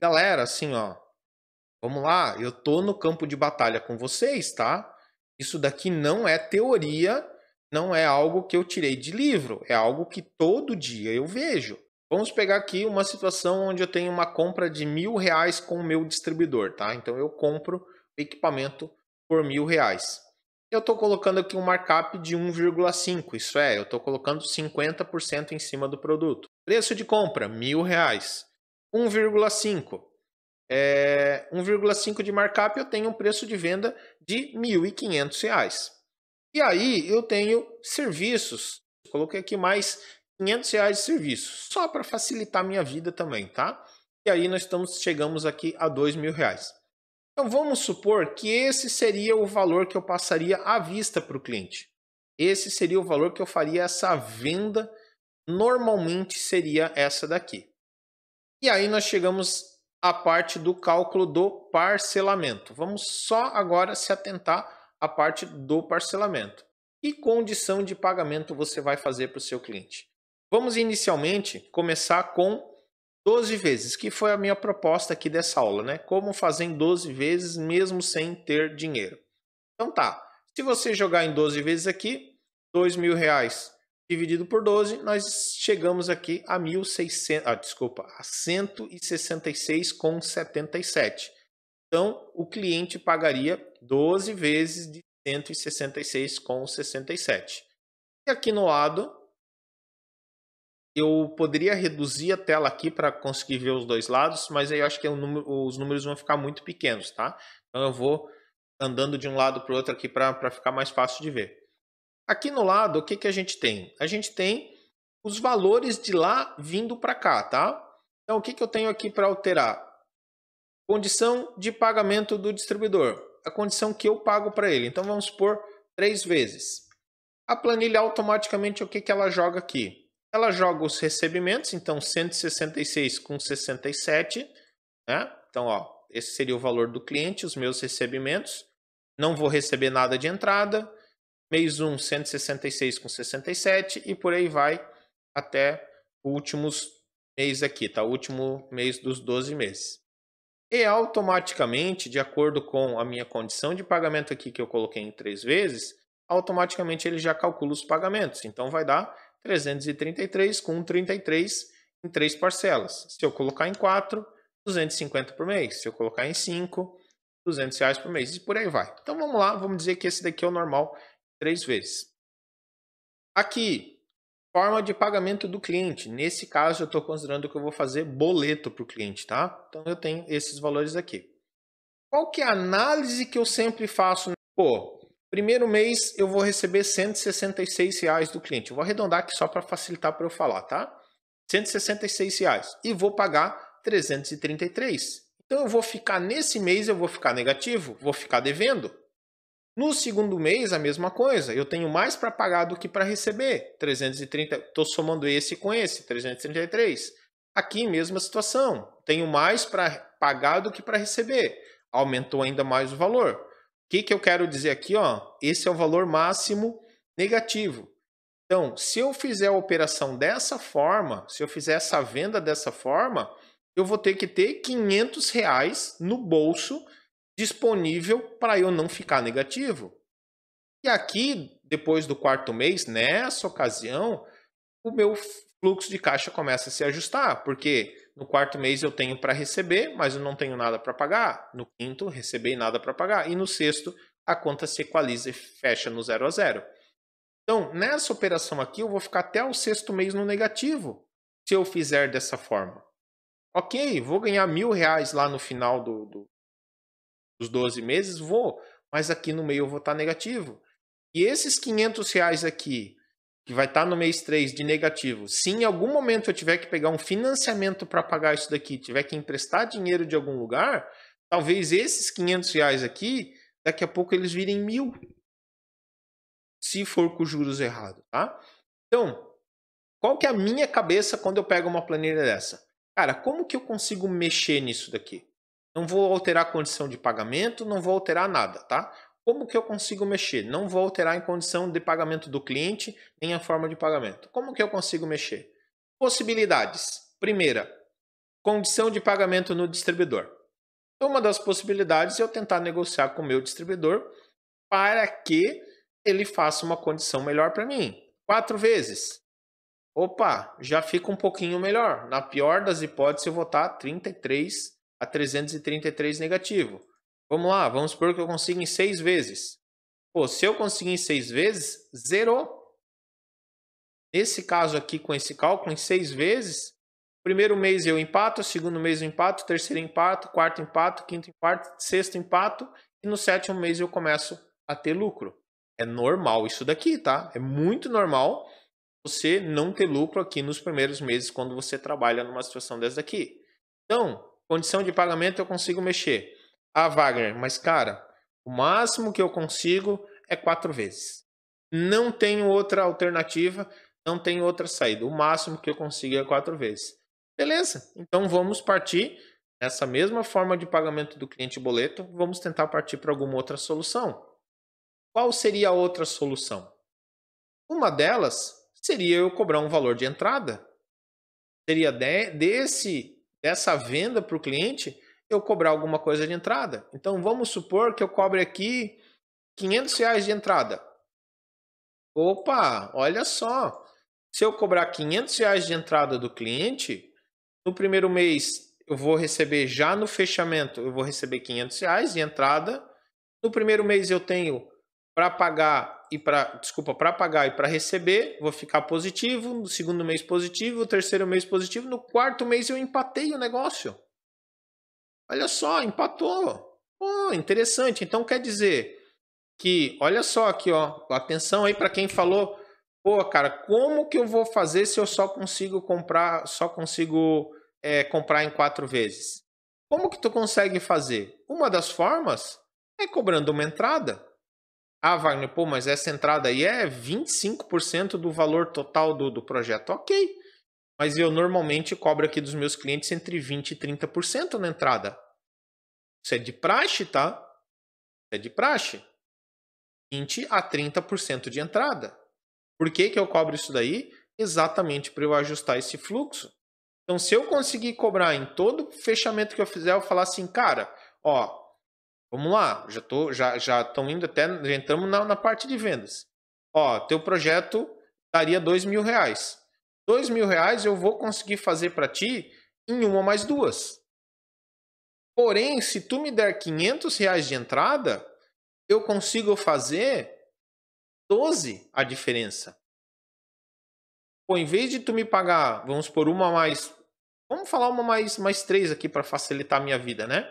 galera, assim, ó, vamos lá, eu tô no campo de batalha com vocês, tá? Isso daqui não é teoria, não é algo que eu tirei de livro, é algo que todo dia eu vejo. Vamos pegar aqui uma situação onde eu tenho uma compra de mil reais com o meu distribuidor, tá? Então eu compro equipamento por mil reais. Eu estou colocando aqui um markup de 1,5, isso é, eu estou colocando 50% em cima do produto. Preço de compra, mil reais. 1,5. É, 1,5 de markup, eu tenho um preço de venda de R$ 1.500. E aí eu tenho serviços, coloquei aqui mais R$ 500 de serviços, só para facilitar minha vida também, tá? E aí nós estamos chegamos aqui a R$ 2.000. Então vamos supor que esse seria o valor que eu passaria à vista para o cliente. Esse seria o valor que eu faria essa venda, normalmente seria essa daqui. E aí nós chegamos à parte do cálculo do parcelamento. Vamos só agora se atentar à parte do parcelamento. Que condição de pagamento você vai fazer para o seu cliente? Vamos inicialmente começar com 12 vezes, que foi a minha proposta aqui dessa aula, né? Como fazer em 12 vezes mesmo sem ter dinheiro. Então tá, se você jogar em 12 vezes aqui, R$ 2.000 dividido por 12, nós chegamos aqui a 1600, ah, desculpa, a 166,77. Então, o cliente pagaria 12 vezes de 166,67. E aqui no lado, eu poderia reduzir a tela aqui para conseguir ver os dois lados, mas aí eu acho que número, os números vão ficar muito pequenos, tá? Então eu vou andando de um lado para o outro aqui para ficar mais fácil de ver. Aqui no lado, o que, que a gente tem? A gente tem os valores de lá vindo para cá, tá? Então, o que, que eu tenho aqui para alterar? Condição de pagamento do distribuidor. A condição que eu pago para ele. Então, vamos supor três vezes. A planilha automaticamente, o que, que ela joga aqui? Ela joga os recebimentos, então 166 com 67, né? Então, ó, esse seria o valor do cliente, os meus recebimentos. Não vou receber nada de entrada, mês 1, 166 com 67 e por aí vai até o último mês aqui, tá? O último mês dos 12 meses. E automaticamente, de acordo com a minha condição de pagamento aqui que eu coloquei em três vezes, automaticamente ele já calcula os pagamentos. Então vai dar 333 com 33 em três parcelas. Se eu colocar em quatro, 250 por mês. Se eu colocar em 5, 200 reais por mês e por aí vai. Então vamos lá, vamos dizer que esse daqui é o normal três vezes. Aqui, forma de pagamento do cliente. Nesse caso, eu estou considerando que eu vou fazer boleto para o cliente, tá? Então, eu tenho esses valores aqui. Qual que é a análise que eu sempre faço? Pô, primeiro mês eu vou receber 166 reais do cliente. Eu vou arredondar aqui só para facilitar para eu falar, tá? 166 reais e vou pagar 333. Então eu vou ficar nesse mês eu vou ficar negativo, vou ficar devendo. No segundo mês, a mesma coisa. Eu tenho mais para pagar do que para receber. 330, estou somando esse com esse, 333. Aqui, mesma situação. Tenho mais para pagar do que para receber. Aumentou ainda mais o valor. O que, que eu quero dizer aqui? Ó? Esse é o valor máximo negativo. Então, se eu fizer a operação dessa forma, se eu fizer essa venda dessa forma, eu vou ter que ter 500 reais no bolso disponível para eu não ficar negativo. E aqui, depois do quarto mês, nessa ocasião, o meu fluxo de caixa começa a se ajustar, porque no quarto mês eu tenho para receber, mas eu não tenho nada para pagar. No quinto, recebi nada para pagar. E no sexto, a conta se equaliza e fecha no zero a zero. Então, nessa operação aqui, eu vou ficar até o sexto mês no negativo, se eu fizer dessa forma. Ok, vou ganhar mil reais lá no final do, do os 12 meses? Vou, mas aqui no meio eu vou estar tá negativo. E esses 500 reais aqui, que vai estar tá no mês 3 de negativo, se em algum momento eu tiver que pegar um financiamento para pagar isso daqui, tiver que emprestar dinheiro de algum lugar, talvez esses 500 reais aqui, daqui a pouco eles virem mil. Se for com juros errados, tá? Então, qual que é a minha cabeça quando eu pego uma planilha dessa? Cara, como que eu consigo mexer nisso daqui? Não vou alterar a condição de pagamento, não vou alterar nada, tá? Como que eu consigo mexer? Não vou alterar em condição de pagamento do cliente, nem a forma de pagamento. Como que eu consigo mexer? Possibilidades. Primeira, condição de pagamento no distribuidor. É uma das possibilidades é eu tentar negociar com o meu distribuidor para que ele faça uma condição melhor para mim. Quatro vezes. Opa, já fica um pouquinho melhor. Na pior das hipóteses, eu vou estar 33 a 333 negativo. Vamos lá, vamos supor que eu consiga em seis vezes. Pô, se eu conseguir em seis vezes, zerou. Nesse caso aqui, com esse cálculo, em seis vezes, primeiro mês eu empato, segundo mês eu empato, terceiro empato, quarto empato, quinto empato, sexto empato, e no sétimo mês eu começo a ter lucro. É normal isso daqui, tá? É muito normal você não ter lucro aqui nos primeiros meses quando você trabalha numa situação dessa daqui. Então, Condição de pagamento eu consigo mexer. Ah, Wagner, mas cara, o máximo que eu consigo é quatro vezes. Não tenho outra alternativa, não tenho outra saída. O máximo que eu consigo é quatro vezes. Beleza, então vamos partir nessa mesma forma de pagamento do cliente boleto, vamos tentar partir para alguma outra solução. Qual seria a outra solução? Uma delas seria eu cobrar um valor de entrada. Seria de, desse dessa venda para o cliente, eu cobrar alguma coisa de entrada. Então vamos supor que eu cobre aqui 500 reais de entrada. Opa, olha só. Se eu cobrar 500 reais de entrada do cliente, no primeiro mês eu vou receber já no fechamento, eu vou receber 500 reais de entrada. No primeiro mês eu tenho para pagar e para, desculpa, para pagar e para receber, vou ficar positivo, no segundo mês positivo, no terceiro mês positivo, no quarto mês eu empatei o negócio. Olha só, empatou. Oh, interessante. Então quer dizer que, olha só aqui, ó, atenção aí para quem falou, pô, cara, como que eu vou fazer se eu só consigo comprar, só consigo é, comprar em quatro vezes? Como que tu consegue fazer? Uma das formas é cobrando uma entrada. Ah, Wagner, pô, mas essa entrada aí é 25% do valor total do, do projeto. Ok. Mas eu normalmente cobro aqui dos meus clientes entre 20% e 30% na entrada. Isso é de praxe, tá? Isso é de praxe. 20% a 30% de entrada. Por que, que eu cobro isso daí? Exatamente para eu ajustar esse fluxo. Então, se eu conseguir cobrar em todo fechamento que eu fizer, eu falar assim, cara, ó, Vamos lá, já tô, já já estão indo até já entramos na, na parte de vendas. Ó, teu projeto daria dois mil reais. Dois mil reais eu vou conseguir fazer para ti em uma mais duas. Porém, se tu me der quinhentos reais de entrada, eu consigo fazer 12 a diferença. Pô, em vez de tu me pagar, vamos por uma mais. Vamos falar uma mais, mais três aqui para facilitar a minha vida, né?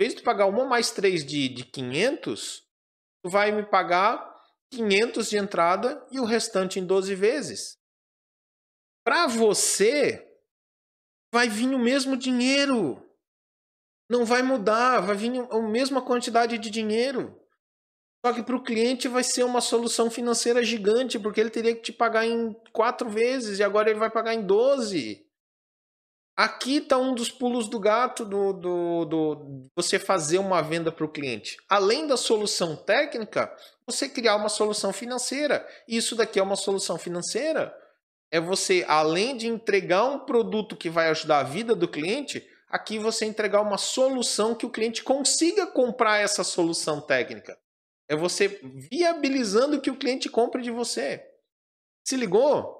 vez de pagar uma mais três de, de 500, tu vai me pagar 500 de entrada e o restante em 12 vezes. Para você, vai vir o mesmo dinheiro. Não vai mudar, vai vir a mesma quantidade de dinheiro. Só que para o cliente vai ser uma solução financeira gigante, porque ele teria que te pagar em quatro vezes e agora ele vai pagar em 12. Aqui está um dos pulos do gato do, do, do você fazer uma venda para o cliente. Além da solução técnica, você criar uma solução financeira. Isso daqui é uma solução financeira. É você, além de entregar um produto que vai ajudar a vida do cliente, aqui você entregar uma solução que o cliente consiga comprar essa solução técnica. É você viabilizando que o cliente compre de você. Se ligou?